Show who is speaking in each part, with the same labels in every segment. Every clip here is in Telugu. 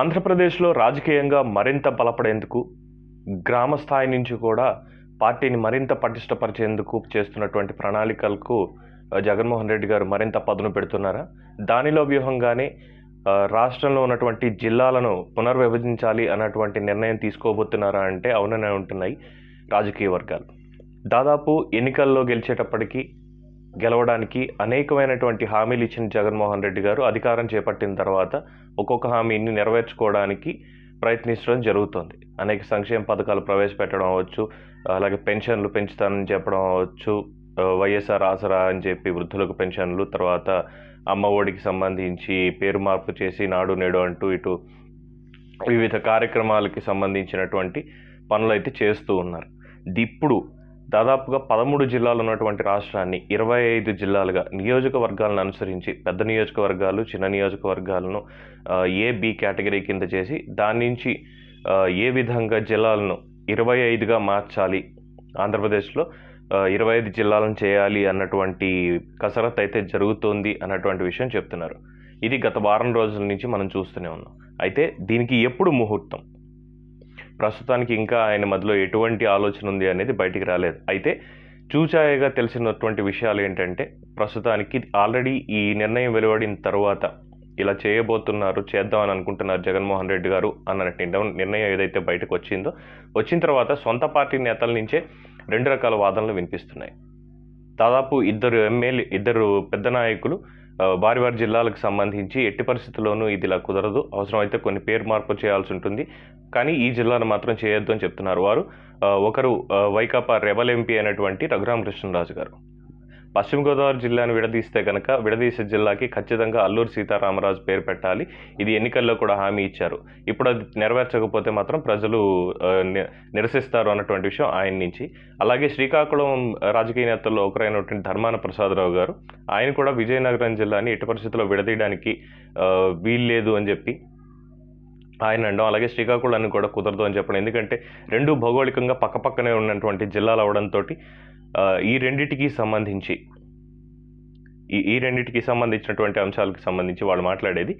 Speaker 1: ఆంధ్రప్రదేశ్లో రాజకీయంగా మరింత బలపడేందుకు గ్రామ స్థాయి నుంచి కూడా పార్టీని మరింత పటిష్టపరిచేందుకు చేస్తున్నటువంటి ప్రణాళికలకు జగన్మోహన్ రెడ్డి గారు మరింత పదును పెడుతున్నారా దానిలో వ్యూహంగానే రాష్ట్రంలో ఉన్నటువంటి జిల్లాలను పునర్విభజించాలి అన్నటువంటి నిర్ణయం తీసుకోబోతున్నారా అంటే అవుననే ఉంటున్నాయి రాజకీయ వర్గాలు దాదాపు ఎన్నికల్లో గెలిచేటప్పటికీ గెలవడానికి అనేకమైనటువంటి హామీలు ఇచ్చిన జగన్మోహన్ రెడ్డి గారు అధికారం చేపట్టిన తర్వాత ఒక్కొక్క హామీని నెరవేర్చుకోవడానికి ప్రయత్నించడం జరుగుతుంది అనేక సంక్షేమ పథకాలు ప్రవేశపెట్టడం అవ్వచ్చు అలాగే పెన్షన్లు పెంచుతానని చెప్పడం అవ్వచ్చు వైఎస్ఆర్ ఆసరా అని చెప్పి వృద్ధులకు పెన్షన్లు తర్వాత అమ్మ ఒడికి సంబంధించి పేరు మార్పు చేసి నాడు నేడు అంటూ ఇటు వివిధ కార్యక్రమాలకి సంబంధించినటువంటి పనులు అయితే చేస్తూ ఉన్నారు ఇప్పుడు దాదాపుగా పదమూడు జిల్లాలు ఉన్నటువంటి రాష్ట్రాన్ని ఇరవై ఐదు జిల్లాలుగా నియోజకవర్గాలను అనుసరించి పెద్ద నియోజకవర్గాలు చిన్న నియోజకవర్గాలను ఏ బి కేటగిరీ కింద చేసి దాని నుంచి ఏ విధంగా జిల్లాలను ఇరవై ఐదుగా మార్చాలి ఆంధ్రప్రదేశ్లో ఇరవై ఐదు జిల్లాలను చేయాలి అన్నటువంటి కసరత్ అయితే జరుగుతోంది అన్నటువంటి విషయం చెప్తున్నారు ఇది గత వారం రోజుల నుంచి మనం చూస్తూనే ఉన్నాం అయితే దీనికి ఎప్పుడు ముహూర్తం ప్రస్తుతానికి ఇంకా ఆయన మధ్యలో ఎటువంటి ఆలోచన ఉంది అనేది బయటికి రాలేదు అయితే చూచాయగా తెలిసినటువంటి విషయాలు ఏంటంటే ప్రస్తుతానికి ఆల్రెడీ ఈ నిర్ణయం వెలువడిన తర్వాత ఇలా చేయబోతున్నారు చేద్దామని అనుకుంటున్నారు జగన్మోహన్ రెడ్డి గారు అన్న నిర్ణయం ఏదైతే బయటకు వచ్చిందో వచ్చిన తర్వాత సొంత పార్టీ నేతల నుంచే రెండు రకాల వాదనలు వినిపిస్తున్నాయి దాదాపు ఇద్దరు ఎమ్మెల్యే ఇద్దరు పెద్ద నాయకులు వారి వారి జిల్లాలకు సంబంధించి ఎట్టి పరిస్థితుల్లోనూ ఇది ఇలా కుదరదు అవసరమైతే కొన్ని పేరు మార్పు చేయాల్సి ఉంటుంది కానీ ఈ జిల్లాను మాత్రం చేయొద్దు అని చెప్తున్నారు వారు ఒకరు వైకాపా రెబల్ ఎంపీ అయినటువంటి రఘురామకృష్ణరాజు గారు పశ్చిమ గోదావరి జిల్లాను విడదీస్తే కనుక విడదీసే జిల్లాకి ఖచ్చితంగా అల్లూరు సీతారామరాజు పేరు పెట్టాలి ఇది ఎన్నికల్లో కూడా హామీ ఇచ్చారు ఇప్పుడు అది నెరవేర్చకపోతే మాత్రం ప్రజలు నిరసిస్తారు అన్నటువంటి విషయం ఆయన నుంచి అలాగే శ్రీకాకుళం రాజకీయ నేతల్లో ఒకరైనటువంటి ధర్మాన ప్రసాదరావు గారు ఆయన కూడా విజయనగరం జిల్లాని ఎట్టి పరిస్థితుల్లో విడదీయడానికి వీల్లేదు అని చెప్పి ఆయన అండం అలాగే శ్రీకాకుళాన్ని కూడా కుదరదు అని చెప్పడం ఎందుకంటే రెండు భౌగోళికంగా పక్కపక్కనే ఉన్నటువంటి జిల్లాలు అవడంతో ఈ రెండిటికి సంబంధించి ఈ ఈ రెండిటికి సంబంధించినటువంటి అంశాలకు సంబంధించి వాళ్ళు మాట్లాడేది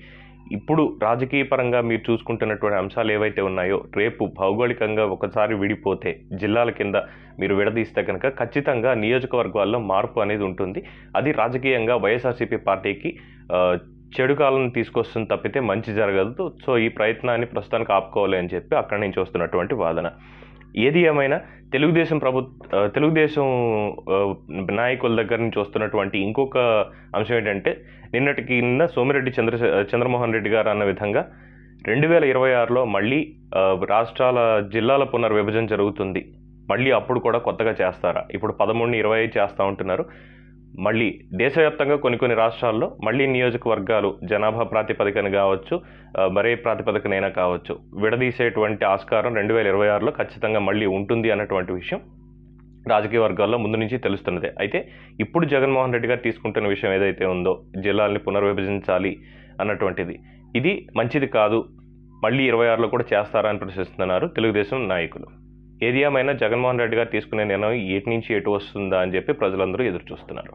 Speaker 1: ఇప్పుడు రాజకీయ పరంగా మీరు చూసుకుంటున్నటువంటి అంశాలు ఏవైతే ఉన్నాయో రేపు భౌగోళికంగా ఒకసారి విడిపోతే జిల్లాల కింద మీరు విడదీస్తే కనుక ఖచ్చితంగా నియోజకవర్గాల్లో మార్పు అనేది ఉంటుంది అది రాజకీయంగా వైఎస్ఆర్సీపీ పార్టీకి చెడు కాలం తీసుకొస్తుంది తప్పితే మంచి జరగదు సో ఈ ప్రయత్నాన్ని ప్రస్తుతానికి ఆపుకోవాలి అని చెప్పి అక్కడి నుంచి వస్తున్నటువంటి వాదన ఏది ఏమైనా తెలుగుదేశం ప్రభు తెలుగుదేశం నాయకుల దగ్గర నుంచి వస్తున్నటువంటి ఇంకొక అంశం ఏంటంటే నిన్నటి కింద సోమిరెడ్డి చంద్ర చంద్రమోహన్ రెడ్డి గారు అన్న విధంగా రెండు వేల ఇరవై ఆరులో మళ్ళీ రాష్ట్రాల జిల్లాల పునర్విభజన జరుగుతుంది మళ్ళీ అప్పుడు కూడా కొత్తగా చేస్తారా ఇప్పుడు పదమూడుని ఇరవై చేస్తూ ఉంటున్నారు మళ్ళీ దేశవ్యాప్తంగా కొన్ని కొన్ని రాష్ట్రాల్లో మళ్ళీ నియోజకవర్గాలు జనాభా ప్రాతిపదికన కావచ్చు మరే ప్రాతిపదికనైనా కావచ్చు విడదీసేటువంటి ఆస్కారం రెండు వేల ఇరవై ఆరులో ఖచ్చితంగా మళ్ళీ ఉంటుంది అన్నటువంటి విషయం రాజకీయ వర్గాల్లో ముందు నుంచి తెలుస్తున్నదే అయితే ఇప్పుడు జగన్మోహన్ రెడ్డి గారు తీసుకుంటున్న విషయం ఏదైతే ఉందో జిల్లాల్ని పునర్విభజించాలి అన్నటువంటిది ఇది మంచిది కాదు మళ్ళీ ఇరవై ఆరులో కూడా చేస్తారా అని ప్రశ్నిస్తున్నారు తెలుగుదేశం నాయకులు ఏది ఏమైనా జగన్మోహన్ రెడ్డి గారు తీసుకునే నిర్ణయం ఎటు నుంచి ఎటు వస్తుందా అని చెప్పి ప్రజలందరూ ఎదురు చూస్తున్నారు